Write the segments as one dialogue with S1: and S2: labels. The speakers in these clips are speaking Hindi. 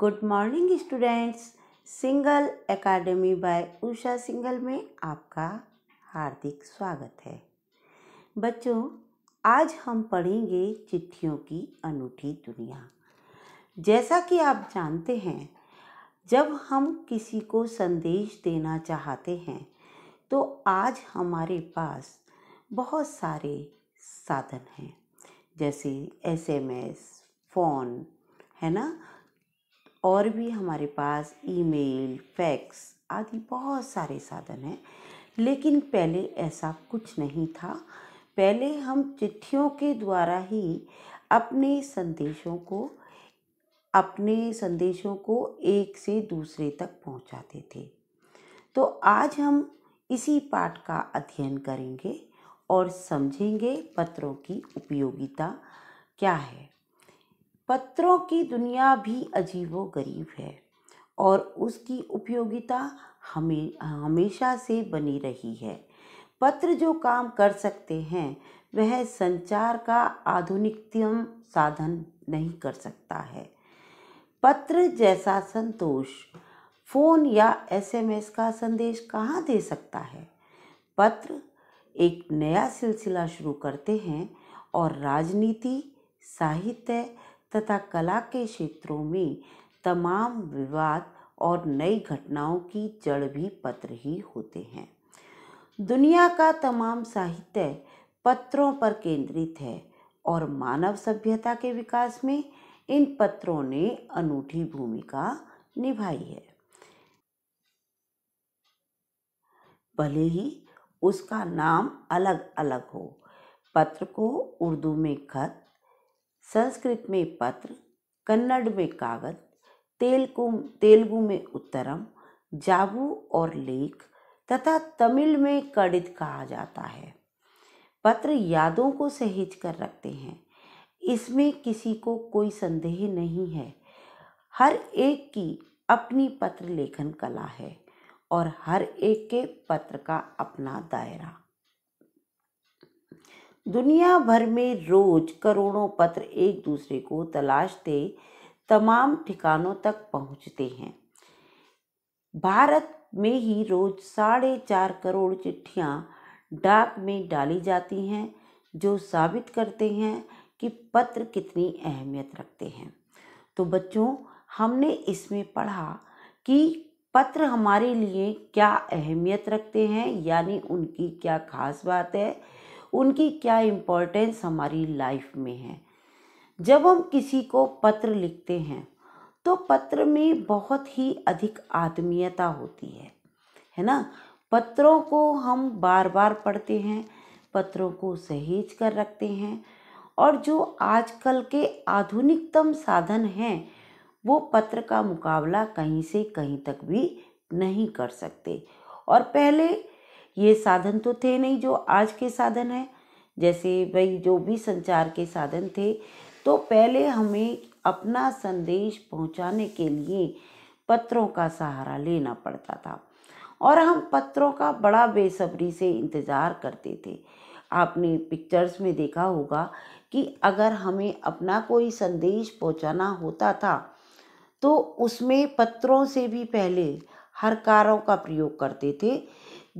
S1: good morning students Singhal Academy by Usha Singhal में आपका हार्दिक स्वागत है बच्चों आज हम पढ़ेंगे चिट्ठियों की अनूठी दुनिया जैसा कि आप जानते हैं जब हम किसी को संदेश देना चाहते हैं तो आज हमारे पास बहुत सारे साधन हैं जैसे एसएमएस फ़ोन है ना और भी हमारे पास ईमेल, फैक्स आदि बहुत सारे साधन हैं लेकिन पहले ऐसा कुछ नहीं था पहले हम चिट्ठियों के द्वारा ही अपने संदेशों को अपने संदेशों को एक से दूसरे तक पहुंचाते थे तो आज हम इसी पाठ का अध्ययन करेंगे और समझेंगे पत्रों की उपयोगिता क्या है पत्रों की दुनिया भी अजीबो गरीब है और उसकी उपयोगिता हमें हमेशा से बनी रही है पत्र जो काम कर सकते हैं वह संचार का आधुनिकतम साधन नहीं कर सकता है पत्र जैसा संतोष फ़ोन या एसएमएस का संदेश कहाँ दे सकता है पत्र एक नया सिलसिला शुरू करते हैं और राजनीति साहित्य तथा कला के क्षेत्रों में तमाम विवाद और नई घटनाओं की जड़ भी पत्र ही होते हैं दुनिया का तमाम साहित्य पत्रों पर केंद्रित है और मानव सभ्यता के विकास में इन पत्रों ने अनूठी भूमिका निभाई है भले ही उसका नाम अलग अलग हो पत्र को उर्दू में खत संस्कृत में पत्र कन्नड़ में कागज तेलगु तेलुगु में उत्तरम जाबू और लेख तथा तमिल में कड़ित कहा जाता है पत्र यादों को सहेज कर रखते हैं इसमें किसी को कोई संदेह नहीं है हर एक की अपनी पत्र लेखन कला है और हर एक के पत्र का अपना दायरा दुनिया भर में रोज करोड़ों पत्र एक दूसरे को तलाशते तमाम ठिकानों तक पहुंचते हैं भारत में ही रोज साढ़े चार करोड़ चिट्ठियां डाक में डाली जाती हैं जो साबित करते हैं कि पत्र कितनी अहमियत रखते हैं तो बच्चों हमने इसमें पढ़ा कि पत्र हमारे लिए क्या अहमियत रखते हैं यानी उनकी क्या खास बात है उनकी क्या इम्पोर्टेंस हमारी लाइफ में है जब हम किसी को पत्र लिखते हैं तो पत्र में बहुत ही अधिक आत्मीयता होती है है ना पत्रों को हम बार बार पढ़ते हैं पत्रों को सहेज कर रखते हैं और जो आजकल के आधुनिकतम साधन हैं वो पत्र का मुकाबला कहीं से कहीं तक भी नहीं कर सकते और पहले ये साधन तो थे नहीं जो आज के साधन हैं जैसे भाई जो भी संचार के साधन थे तो पहले हमें अपना संदेश पहुंचाने के लिए पत्रों का सहारा लेना पड़ता था और हम पत्रों का बड़ा बेसब्री से इंतज़ार करते थे आपने पिक्चर्स में देखा होगा कि अगर हमें अपना कोई संदेश पहुंचाना होता था तो उसमें पत्रों से भी पहले हर कारों का प्रयोग करते थे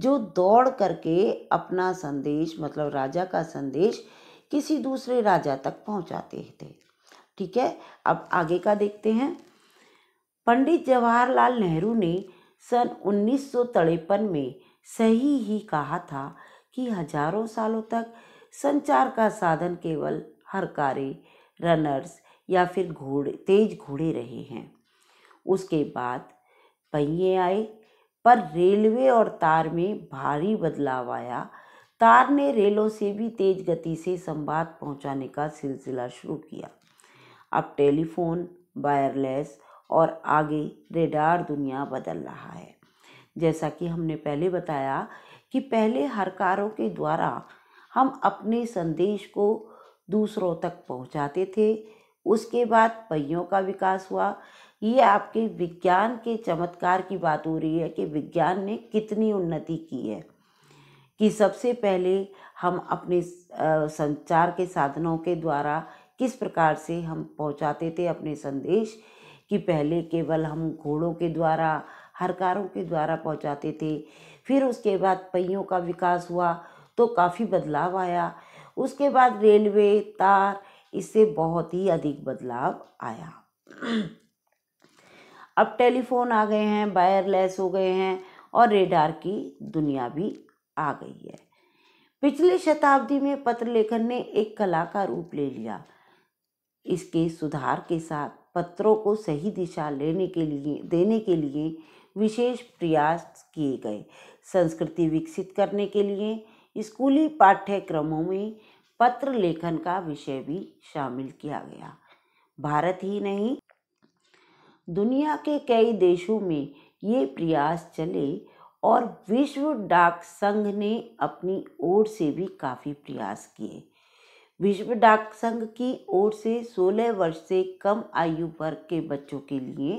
S1: जो दौड़ करके अपना संदेश मतलब राजा का संदेश किसी दूसरे राजा तक पहुंचाते थे ठीक है अब आगे का देखते हैं पंडित जवाहरलाल नेहरू ने सन उन्नीस में सही ही कहा था कि हजारों सालों तक संचार का साधन केवल हरकारे रनर्स या फिर घोड़े तेज घोड़े रहे हैं उसके बाद पहिए आए पर रेलवे और तार में भारी बदलाव आया तार ने रेलों से भी तेज गति से संवाद पहुंचाने का सिलसिला शुरू किया अब टेलीफोन वायरलेस और आगे रेडार दुनिया बदल रहा है जैसा कि हमने पहले बताया कि पहले हरकारों के द्वारा हम अपने संदेश को दूसरों तक पहुंचाते थे उसके बाद पहियों का विकास हुआ ये आपके विज्ञान के चमत्कार की बात हो रही है कि विज्ञान ने कितनी उन्नति की है कि सबसे पहले हम अपने संचार के साधनों के द्वारा किस प्रकार से हम पहुंचाते थे अपने संदेश कि पहले केवल हम घोड़ों के द्वारा हरकारों के द्वारा पहुंचाते थे फिर उसके बाद पहियों का विकास हुआ तो काफ़ी बदलाव आया उसके बाद रेलवे तार इससे बहुत ही अधिक बदलाव आया अब टेलीफोन आ गए हैं वायरलेस हो गए हैं और रेडार की दुनिया भी आ गई है पिछली शताब्दी में पत्र लेखन ने एक कला का रूप ले लिया इसके सुधार के साथ पत्रों को सही दिशा लेने के लिए देने के लिए विशेष प्रयास किए गए संस्कृति विकसित करने के लिए स्कूली पाठ्यक्रमों में पत्र लेखन का विषय भी शामिल किया गया भारत ही नहीं दुनिया के कई देशों में ये प्रयास चले और विश्व डाक संघ ने अपनी ओर से भी काफ़ी प्रयास किए विश्व डाक संघ की ओर से 16 वर्ष से कम आयु वर्ग के बच्चों के लिए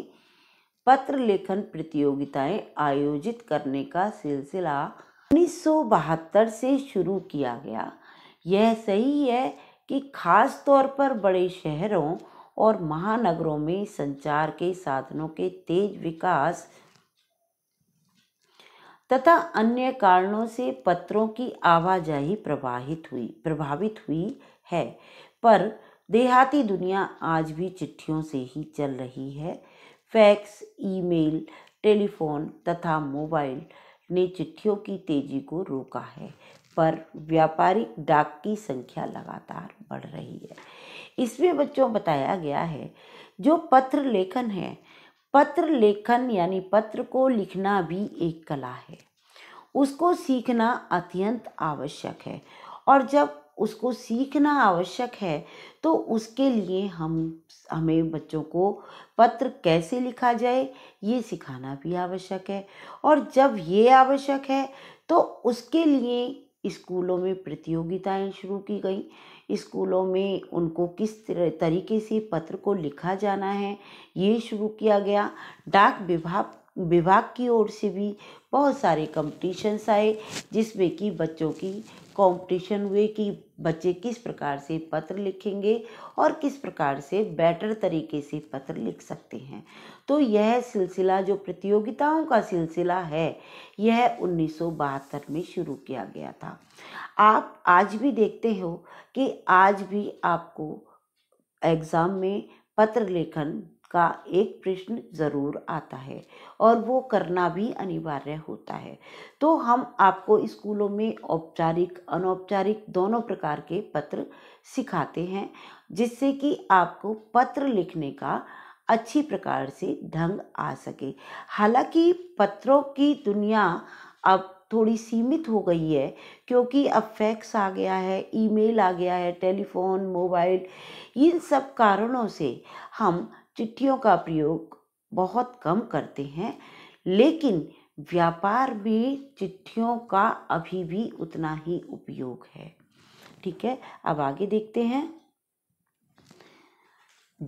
S1: पत्र लेखन प्रतियोगिताएं आयोजित करने का सिलसिला उन्नीस से शुरू किया गया यह सही है कि खास तौर पर बड़े शहरों और महानगरों में संचार के साधनों के तेज विकास तथा अन्य कारणों से पत्रों की आवाजाही प्रभावित हुई प्रभावित हुई है पर देहाती दुनिया आज भी चिट्ठियों से ही चल रही है फैक्स ईमेल टेलीफोन तथा मोबाइल ने चिट्ठियों की तेजी को रोका है पर व्यापारिक डाक की संख्या लगातार बढ़ रही है इसमें बच्चों बताया गया है जो पत्र लेखन है पत्र लेखन यानी पत्र को लिखना भी एक कला है उसको सीखना अत्यंत आवश्यक है और जब उसको सीखना आवश्यक है तो उसके लिए हम हमें बच्चों को पत्र कैसे लिखा जाए ये सिखाना भी आवश्यक है और जब ये आवश्यक है तो उसके लिए स्कूलों में प्रतियोगिताएं शुरू की गई स्कूलों में उनको किस तरीके से पत्र को लिखा जाना है ये शुरू किया गया डाक विभाग विभाग की ओर से भी बहुत सारे कंपटीशन्स आए जिसमें कि बच्चों की कंपटीशन हुए कि बच्चे किस प्रकार से पत्र लिखेंगे और किस प्रकार से बेटर तरीके से पत्र लिख सकते हैं तो यह सिलसिला जो प्रतियोगिताओं का सिलसिला है यह उन्नीस में शुरू किया गया था आप आज भी देखते हो कि आज भी आपको एग्ज़ाम में पत्र लेखन का एक प्रश्न ज़रूर आता है और वो करना भी अनिवार्य होता है तो हम आपको स्कूलों में औपचारिक अनौपचारिक दोनों प्रकार के पत्र सिखाते हैं जिससे कि आपको पत्र लिखने का अच्छी प्रकार से ढंग आ सके हालांकि पत्रों की दुनिया अब थोड़ी सीमित हो गई है क्योंकि अब फैक्स आ गया है ईमेल आ गया है टेलीफोन मोबाइल इन सब कारणों से हम चिट्ठियों का प्रयोग बहुत कम करते हैं लेकिन व्यापार में चिट्ठियों का अभी भी उतना ही उपयोग है ठीक है अब आगे देखते हैं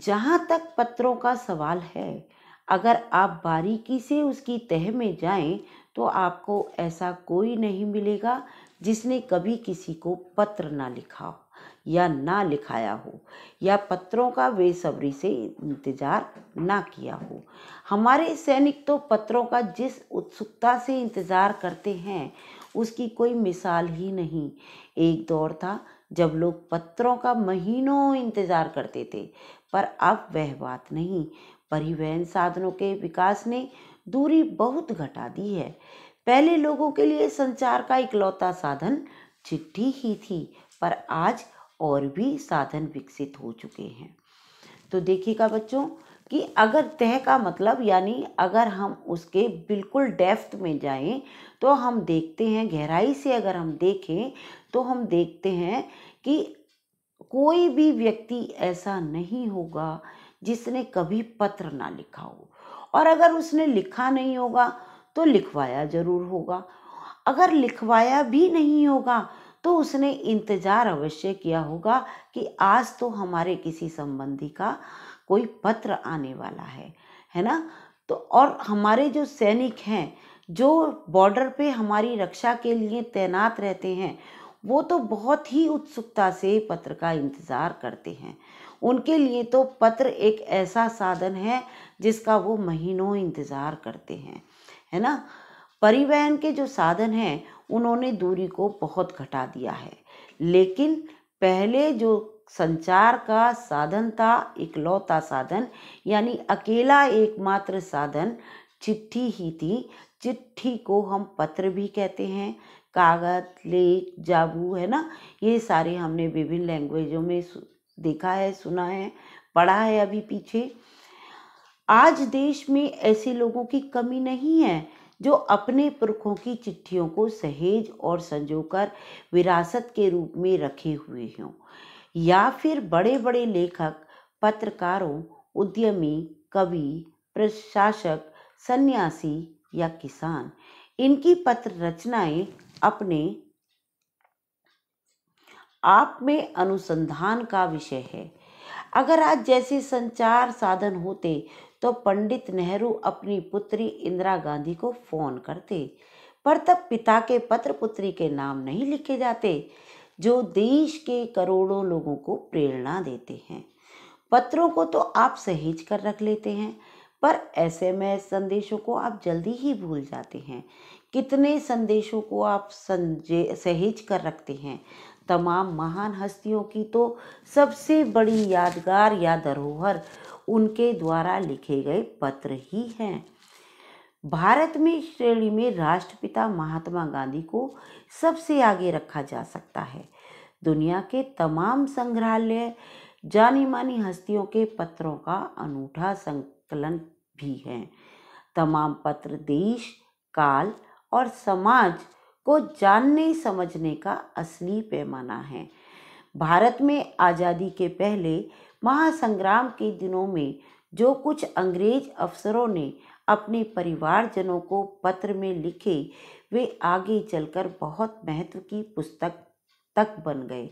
S1: जहाँ तक पत्रों का सवाल है अगर आप बारीकी से उसकी तह में जाएं तो आपको ऐसा कोई नहीं मिलेगा जिसने कभी किसी को पत्र ना लिखा हो या ना लिखाया हो या पत्रों का बेसब्री से इंतज़ार ना किया हो हमारे सैनिक तो पत्रों का जिस उत्सुकता से इंतज़ार करते हैं उसकी कोई मिसाल ही नहीं एक दौर था जब लोग पत्रों का महीनों इंतज़ार करते थे पर अब वह बात नहीं परिवहन साधनों के विकास ने दूरी बहुत घटा दी है पहले लोगों के लिए संचार का इकलौता साधन चिट्ठी ही थी पर आज और भी साधन विकसित हो चुके हैं तो देखिएगा बच्चों कि अगर तह का मतलब यानी अगर हम उसके बिल्कुल डेफ्थ में जाएं तो हम देखते हैं गहराई से अगर हम देखें तो हम देखते हैं कि कोई भी व्यक्ति ऐसा नहीं होगा जिसने कभी पत्र ना लिखा हो और अगर उसने लिखा नहीं होगा तो लिखवाया ज़रूर होगा अगर लिखवाया भी नहीं होगा तो उसने इंतज़ार अवश्य किया होगा कि आज तो हमारे किसी संबंधी का कोई पत्र आने वाला है है ना तो और हमारे जो सैनिक हैं जो बॉर्डर पे हमारी रक्षा के लिए तैनात रहते हैं वो तो बहुत ही उत्सुकता से पत्र का इंतज़ार करते हैं उनके लिए तो पत्र एक ऐसा साधन है जिसका वो महीनों इंतज़ार करते हैं है ना परिवहन के जो साधन हैं उन्होंने दूरी को बहुत घटा दिया है लेकिन पहले जो संचार का साधन था इकलौता साधन यानी अकेला एकमात्र साधन चिट्ठी ही थी चिट्ठी को हम पत्र भी कहते हैं कागज लेख जाबू है ना ये सारे हमने विभिन्न लैंग्वेजों में देखा है सुना है पढ़ा है अभी पीछे आज देश में ऐसे लोगों की कमी नहीं है जो अपने पुरखों की चिट्ठियों को सहेज और संजोकर विरासत के रूप में रखे हुए हों या फिर बड़े बड़े लेखक पत्रकारों उद्यमी कवि प्रशासक सन्यासी या किसान इनकी पत्र रचनाएं अपने आप में अनुसंधान का विषय है अगर आज जैसे संचार साधन होते तो पंडित नेहरू अपनी पुत्री इंदिरा गांधी को फोन करते पर तब पिता के पत्र पुत्री के नाम नहीं लिखे जाते जो देश के करोड़ों लोगों को प्रेरणा देते हैं पत्रों को तो आप सहेज कर रख लेते हैं पर ऐसे में संदेशों को आप जल्दी ही भूल जाते हैं कितने संदेशों को आप संजे सहेज कर रखते हैं तमाम महान हस्तियों की तो सबसे बड़ी यादगार या धरोहर उनके द्वारा लिखे गए पत्र ही हैं भारत में श्रेणी में राष्ट्रपिता महात्मा गांधी को सबसे आगे रखा जा सकता है दुनिया के तमाम संग्रहालय जानी मानी हस्तियों के पत्रों का अनूठा संकलन भी हैं तमाम पत्र देश काल और समाज को जानने समझने का असली पैमाना है भारत में आज़ादी के पहले महासंग्राम के दिनों में जो कुछ अंग्रेज अफसरों ने अपने परिवारजनों को पत्र में लिखे वे आगे चलकर बहुत महत्व की पुस्तक तक बन गए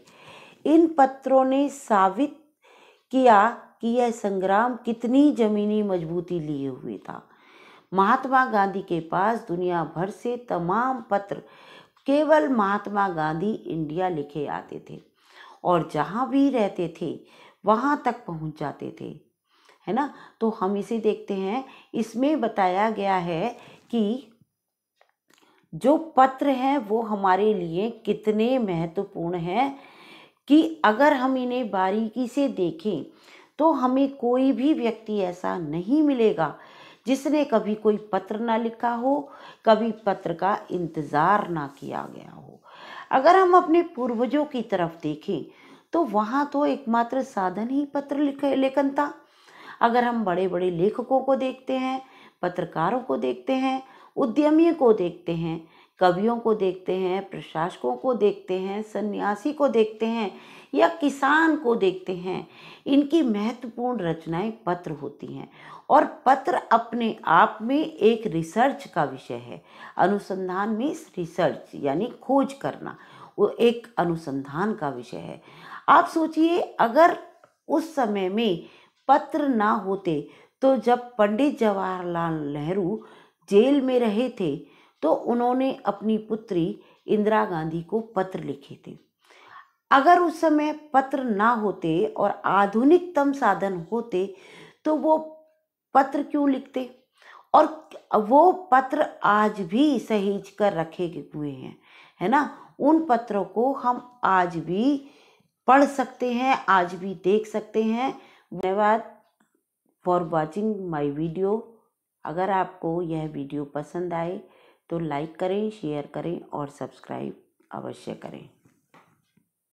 S1: इन पत्रों ने साबित किया कि यह संग्राम कितनी ज़मीनी मजबूती लिए हुए था महात्मा गांधी के पास दुनिया भर से तमाम पत्र केवल महात्मा गांधी इंडिया लिखे आते थे और जहाँ भी रहते थे वहाँ तक पहुँच जाते थे है ना तो हम इसे देखते हैं इसमें बताया गया है कि जो पत्र हैं वो हमारे लिए कितने महत्वपूर्ण हैं कि अगर हम इन्हें बारीकी से देखें तो हमें कोई भी व्यक्ति ऐसा नहीं मिलेगा जिसने कभी कोई पत्र ना लिखा हो कभी पत्र का इंतज़ार ना किया गया हो अगर हम अपने पूर्वजों की तरफ देखें तो वहाँ तो एकमात्र साधन ही पत्र लेखन था अगर हम बड़े बड़े लेखकों को देखते हैं पत्रकारों को देखते हैं उद्यमियों को देखते हैं कवियों को देखते हैं प्रशासकों को देखते हैं सन्यासी को देखते हैं या किसान को देखते हैं इनकी महत्वपूर्ण रचनाएं पत्र होती हैं और पत्र अपने आप में एक रिसर्च का विषय है अनुसंधान मीन्स रिसर्च यानी खोज करना वो एक अनुसंधान का विषय है आप सोचिए अगर उस समय में पत्र ना होते तो जब पंडित जवाहरलाल नेहरू जेल में रहे थे तो उन्होंने अपनी पुत्री इंदिरा गांधी को पत्र लिखे थे अगर उस समय पत्र ना होते और आधुनिकतम साधन होते तो वो पत्र क्यों लिखते और वो पत्र आज भी सहेज कर रखे हुए हैं है ना उन पत्रों को हम आज भी पढ़ सकते हैं आज भी देख सकते हैं धन्यवाद फॉर वॉचिंग माई वीडियो अगर आपको यह वीडियो पसंद आए तो लाइक करें शेयर करें और सब्सक्राइब अवश्य करें